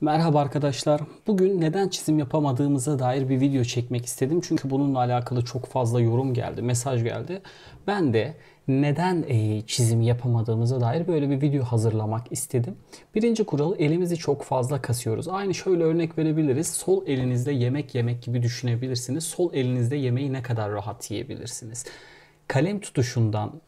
Merhaba arkadaşlar. Bugün neden çizim yapamadığımıza dair bir video çekmek istedim. Çünkü bununla alakalı çok fazla yorum geldi, mesaj geldi. Ben de neden e, çizim yapamadığımıza dair böyle bir video hazırlamak istedim. Birinci kuralı elimizi çok fazla kasıyoruz. Aynı şöyle örnek verebiliriz. Sol elinizde yemek yemek gibi düşünebilirsiniz. Sol elinizde yemeği ne kadar rahat yiyebilirsiniz. Kalem tutuşundan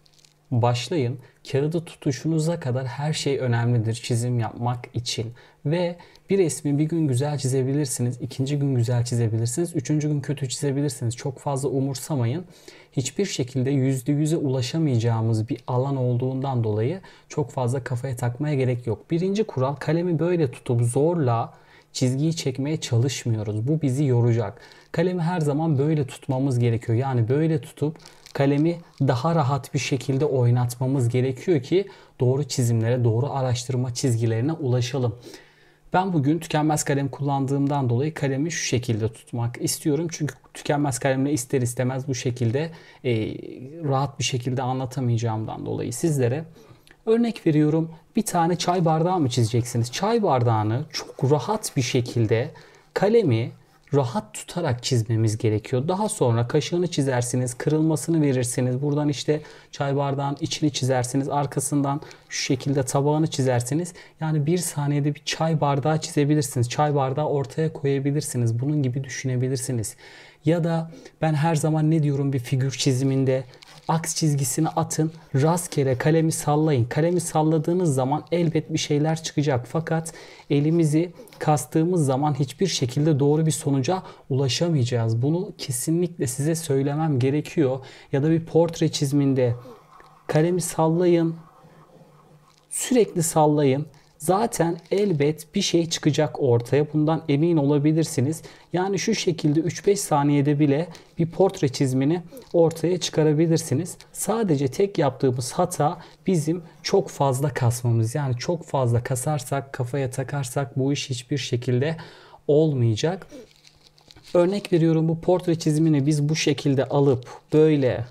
başlayın. Kağıdı tutuşunuza kadar her şey önemlidir çizim yapmak için. Ve bir resmi bir gün güzel çizebilirsiniz, ikinci gün güzel çizebilirsiniz, üçüncü gün kötü çizebilirsiniz. Çok fazla umursamayın. Hiçbir şekilde yüzde yüze ulaşamayacağımız bir alan olduğundan dolayı çok fazla kafaya takmaya gerek yok. Birinci kural kalemi böyle tutup zorla çizgiyi çekmeye çalışmıyoruz. Bu bizi yoracak. Kalemi her zaman böyle tutmamız gerekiyor. Yani böyle tutup kalemi daha rahat bir şekilde oynatmamız gerekiyor ki doğru çizimlere, doğru araştırma çizgilerine ulaşalım. Ben bugün tükenmez kalem kullandığımdan dolayı kalemi şu şekilde tutmak istiyorum. Çünkü tükenmez kalemle ister istemez bu şekilde e, rahat bir şekilde anlatamayacağımdan dolayı sizlere Örnek veriyorum bir tane çay bardağı mı çizeceksiniz? Çay bardağını çok rahat bir şekilde kalemi rahat tutarak çizmemiz gerekiyor. Daha sonra kaşığını çizersiniz, kırılmasını verirsiniz. Buradan işte çay bardağın içini çizersiniz. Arkasından şu şekilde tabağını çizersiniz. Yani bir saniyede bir çay bardağı çizebilirsiniz. Çay bardağı ortaya koyabilirsiniz. Bunun gibi düşünebilirsiniz. Ya da ben her zaman ne diyorum bir figür çiziminde aks çizgisini atın. Rastgele kalemi sallayın. Kalemi salladığınız zaman elbet bir şeyler çıkacak. Fakat elimizi kastığımız zaman hiçbir şekilde doğru bir sonuç sonuca ulaşamayacağız. Bunu kesinlikle size söylemem gerekiyor. Ya da bir portre çiziminde kalemi sallayın. Sürekli sallayın. Zaten elbet bir şey çıkacak ortaya. Bundan emin olabilirsiniz. Yani şu şekilde 3-5 saniyede bile bir portre çizimini ortaya çıkarabilirsiniz. Sadece tek yaptığımız hata bizim çok fazla kasmamız. Yani çok fazla kasarsak, kafaya takarsak bu iş hiçbir şekilde olmayacak. Örnek veriyorum bu portre çizimini biz bu şekilde alıp böyle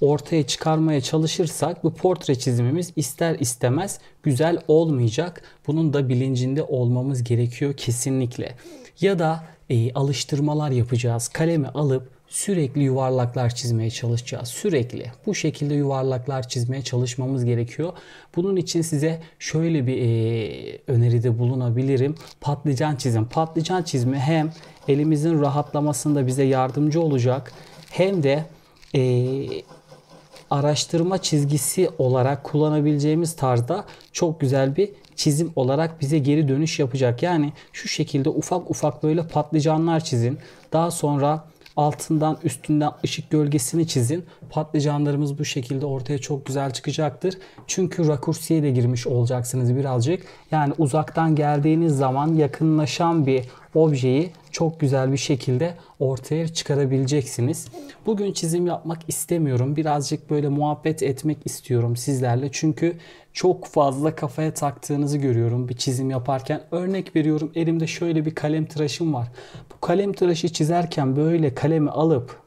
ortaya çıkarmaya çalışırsak bu portre çizimimiz ister istemez güzel olmayacak. Bunun da bilincinde olmamız gerekiyor kesinlikle. Ya da e, alıştırmalar yapacağız. Kalemi alıp sürekli yuvarlaklar çizmeye çalışacağız. Sürekli bu şekilde yuvarlaklar çizmeye çalışmamız gerekiyor. Bunun için size şöyle bir e, öneride bulunabilirim. Patlıcan çizin. Patlıcan çizme hem elimizin rahatlamasında bize yardımcı olacak hem de e, araştırma çizgisi olarak kullanabileceğimiz tarzda çok güzel bir çizim olarak bize geri dönüş yapacak. Yani şu şekilde ufak ufak böyle patlıcanlar çizin. Daha sonra Altından üstünden ışık gölgesini çizin. Patlıcanlarımız bu şekilde ortaya çok güzel çıkacaktır. Çünkü rakursiye de girmiş olacaksınız birazcık. Yani uzaktan geldiğiniz zaman yakınlaşan bir objeyi çok güzel bir şekilde ortaya çıkarabileceksiniz. Bugün çizim yapmak istemiyorum. Birazcık böyle muhabbet etmek istiyorum sizlerle. Çünkü çok fazla kafaya taktığınızı görüyorum bir çizim yaparken. Örnek veriyorum elimde şöyle bir kalem tıraşım var. Bu kalem tıraşı çizerken böyle kalemi alıp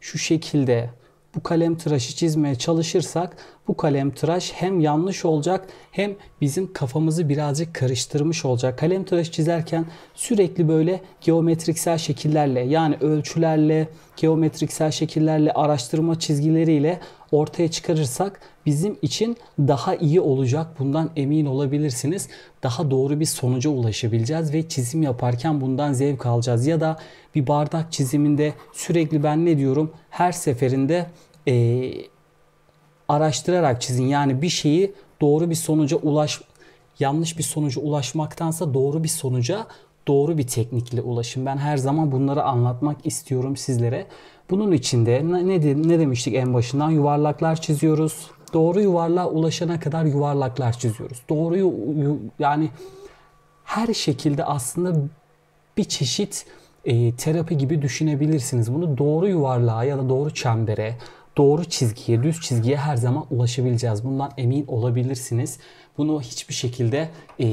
şu şekilde bu kalem tıraşı çizmeye çalışırsak bu kalem tıraş hem yanlış olacak hem bizim kafamızı birazcık karıştırmış olacak. Kalem tıraş çizerken sürekli böyle geometriksel şekillerle yani ölçülerle, geometriksel şekillerle, araştırma çizgileriyle ortaya çıkarırsak bizim için daha iyi olacak. Bundan emin olabilirsiniz. Daha doğru bir sonuca ulaşabileceğiz ve çizim yaparken bundan zevk alacağız. Ya da bir bardak çiziminde sürekli ben ne diyorum? Her seferinde ee, araştırarak çizin. Yani bir şeyi doğru bir sonuca ulaş yanlış bir sonuca ulaşmaktansa doğru bir sonuca doğru bir teknikle ulaşın. Ben her zaman bunları anlatmak istiyorum sizlere. Bunun içinde ne, ne demiştik en başından yuvarlaklar çiziyoruz. Doğru yuvarlığa ulaşana kadar yuvarlaklar çiziyoruz. Doğruyu yani her şekilde aslında bir çeşit e, terapi gibi düşünebilirsiniz. Bunu doğru yuvarlığa ya da doğru çembere, doğru çizgiye, düz çizgiye her zaman ulaşabileceğiz. Bundan emin olabilirsiniz. Bunu hiçbir şekilde e,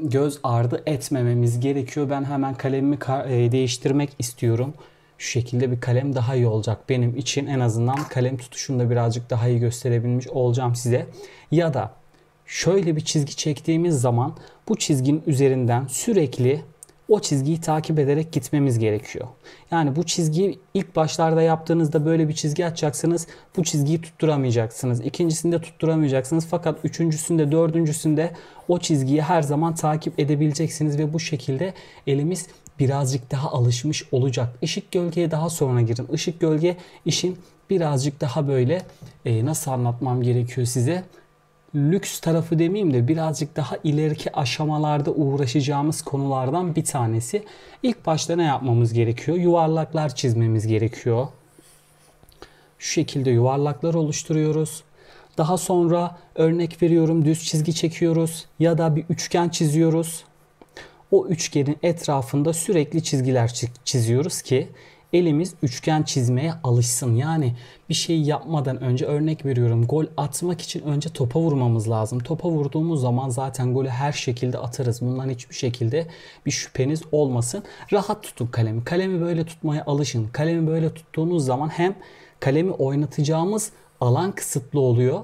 göz ardı etmememiz gerekiyor. Ben hemen kalemimi e, değiştirmek istiyorum şu şekilde bir kalem daha iyi olacak benim için. En azından kalem tutuşumda birazcık daha iyi gösterebilmiş olacağım size. Ya da şöyle bir çizgi çektiğimiz zaman bu çizginin üzerinden sürekli o çizgiyi takip ederek gitmemiz gerekiyor. Yani bu çizgiyi ilk başlarda yaptığınızda böyle bir çizgi açacaksınız. Bu çizgiyi tutturamayacaksınız. İkincisinde tutturamayacaksınız. Fakat üçüncüsünde, dördüncüsünde o çizgiyi her zaman takip edebileceksiniz ve bu şekilde elimiz birazcık daha alışmış olacak. Işık gölgeye daha sonra girin. Işık gölge işin birazcık daha böyle e, nasıl anlatmam gerekiyor size? Lüks tarafı demeyeyim de birazcık daha ileriki aşamalarda uğraşacağımız konulardan bir tanesi. İlk başta ne yapmamız gerekiyor? Yuvarlaklar çizmemiz gerekiyor. Şu şekilde yuvarlaklar oluşturuyoruz. Daha sonra örnek veriyorum düz çizgi çekiyoruz ya da bir üçgen çiziyoruz o üçgenin etrafında sürekli çizgiler çiziyoruz ki elimiz üçgen çizmeye alışsın. Yani bir şey yapmadan önce örnek veriyorum gol atmak için önce topa vurmamız lazım. Topa vurduğumuz zaman zaten golü her şekilde atarız. Bundan hiçbir şekilde bir şüpheniz olmasın. Rahat tutun kalemi. Kalemi böyle tutmaya alışın. Kalemi böyle tuttuğunuz zaman hem kalemi oynatacağımız alan kısıtlı oluyor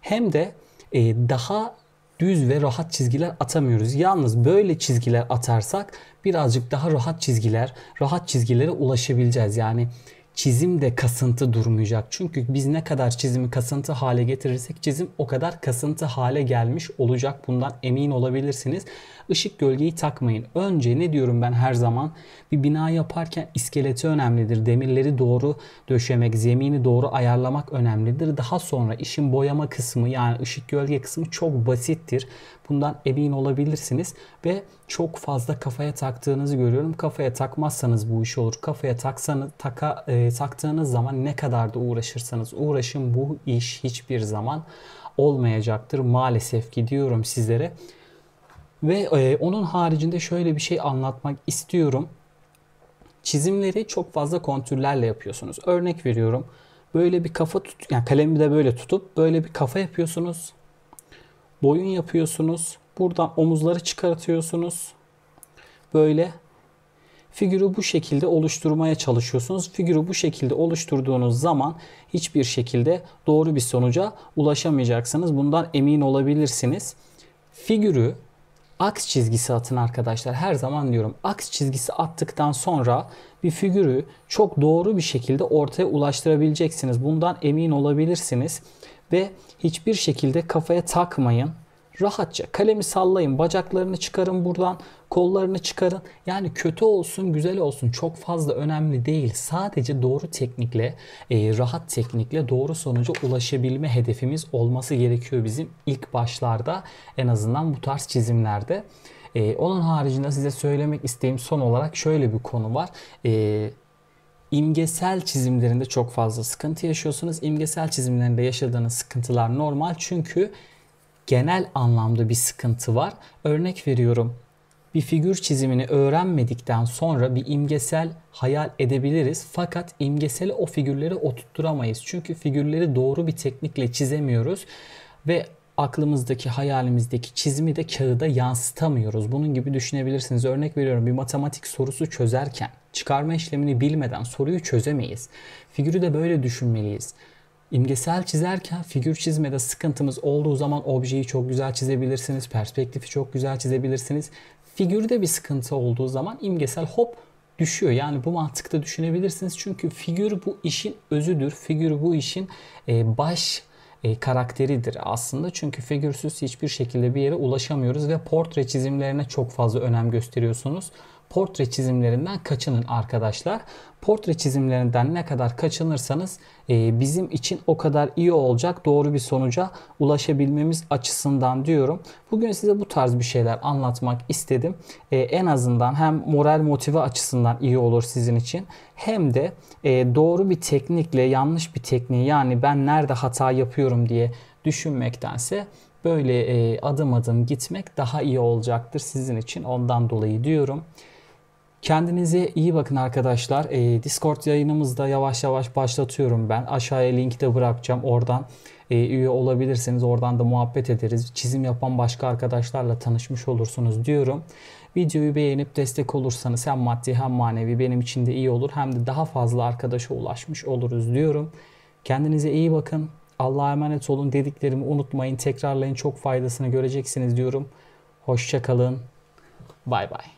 hem de e, daha düz ve rahat çizgiler atamıyoruz. Yalnız böyle çizgiler atarsak birazcık daha rahat çizgiler, rahat çizgilere ulaşabileceğiz. Yani çizim de kasıntı durmayacak. Çünkü biz ne kadar çizimi kasıntı hale getirirsek çizim o kadar kasıntı hale gelmiş olacak. Bundan emin olabilirsiniz. Işık gölgeyi takmayın. Önce ne diyorum ben her zaman? Bir bina yaparken iskeleti önemlidir. Demirleri doğru döşemek, zemini doğru ayarlamak önemlidir. Daha sonra işin boyama kısmı yani ışık gölge kısmı çok basittir. Bundan emin olabilirsiniz ve çok fazla kafaya taktığınızı görüyorum. Kafaya takmazsanız bu iş olur. Kafaya taksanız taka e, taktığınız zaman ne kadar da uğraşırsanız uğraşın bu iş hiçbir zaman olmayacaktır maalesef ki diyorum sizlere. Ve e, onun haricinde şöyle bir şey anlatmak istiyorum. Çizimleri çok fazla kontürlerle yapıyorsunuz. Örnek veriyorum. Böyle bir kafa tut yani kalemi de böyle tutup böyle bir kafa yapıyorsunuz. Boyun yapıyorsunuz. Buradan omuzları çıkartıyorsunuz. Böyle figürü bu şekilde oluşturmaya çalışıyorsunuz. Figürü bu şekilde oluşturduğunuz zaman hiçbir şekilde doğru bir sonuca ulaşamayacaksınız. Bundan emin olabilirsiniz. Figürü aks çizgisi atın arkadaşlar. Her zaman diyorum aks çizgisi attıktan sonra bir figürü çok doğru bir şekilde ortaya ulaştırabileceksiniz. Bundan emin olabilirsiniz ve hiçbir şekilde kafaya takmayın rahatça kalemi sallayın, bacaklarını çıkarın buradan, kollarını çıkarın. Yani kötü olsun, güzel olsun çok fazla önemli değil. Sadece doğru teknikle, e, rahat teknikle doğru sonuca ulaşabilme hedefimiz olması gerekiyor bizim ilk başlarda en azından bu tarz çizimlerde. E, onun haricinde size söylemek isteyeyim son olarak şöyle bir konu var. E, çizimlerinde çok fazla sıkıntı yaşıyorsunuz. İmgesel çizimlerinde yaşadığınız sıkıntılar normal çünkü genel anlamda bir sıkıntı var. Örnek veriyorum. Bir figür çizimini öğrenmedikten sonra bir imgesel hayal edebiliriz fakat imgesel o figürleri oturtturamayız. Çünkü figürleri doğru bir teknikle çizemiyoruz ve aklımızdaki, hayalimizdeki çizimi de kağıda yansıtamıyoruz. Bunun gibi düşünebilirsiniz. Örnek veriyorum bir matematik sorusu çözerken çıkarma işlemini bilmeden soruyu çözemeyiz. Figürü de böyle düşünmeliyiz. İmgesel çizerken figür çizmede sıkıntımız olduğu zaman objeyi çok güzel çizebilirsiniz. Perspektifi çok güzel çizebilirsiniz. Figürde bir sıkıntı olduğu zaman imgesel hop düşüyor. Yani bu mantıkta düşünebilirsiniz. Çünkü figür bu işin özüdür. Figür bu işin e, baş e, karakteridir aslında. Çünkü figürsüz hiçbir şekilde bir yere ulaşamıyoruz ve portre çizimlerine çok fazla önem gösteriyorsunuz portre çizimlerinden kaçının arkadaşlar. Portre çizimlerinden ne kadar kaçınırsanız e, bizim için o kadar iyi olacak. Doğru bir sonuca ulaşabilmemiz açısından diyorum. Bugün size bu tarz bir şeyler anlatmak istedim. E, en azından hem moral motive açısından iyi olur sizin için hem de e, doğru bir teknikle yanlış bir tekniği yani ben nerede hata yapıyorum diye düşünmektense böyle adım adım gitmek daha iyi olacaktır sizin için ondan dolayı diyorum. Kendinize iyi bakın arkadaşlar. Ee, Discord yayınımızda yavaş yavaş başlatıyorum ben. Aşağıya linki de bırakacağım. Oradan e, üye olabilirsiniz. Oradan da muhabbet ederiz. Çizim yapan başka arkadaşlarla tanışmış olursunuz diyorum. Videoyu beğenip destek olursanız hem maddi hem manevi benim için de iyi olur. Hem de daha fazla arkadaşa ulaşmış oluruz diyorum. Kendinize iyi bakın. Allah'a emanet olun dediklerimi unutmayın. Tekrarlayın çok faydasını göreceksiniz diyorum. Hoşçakalın. Bay bay.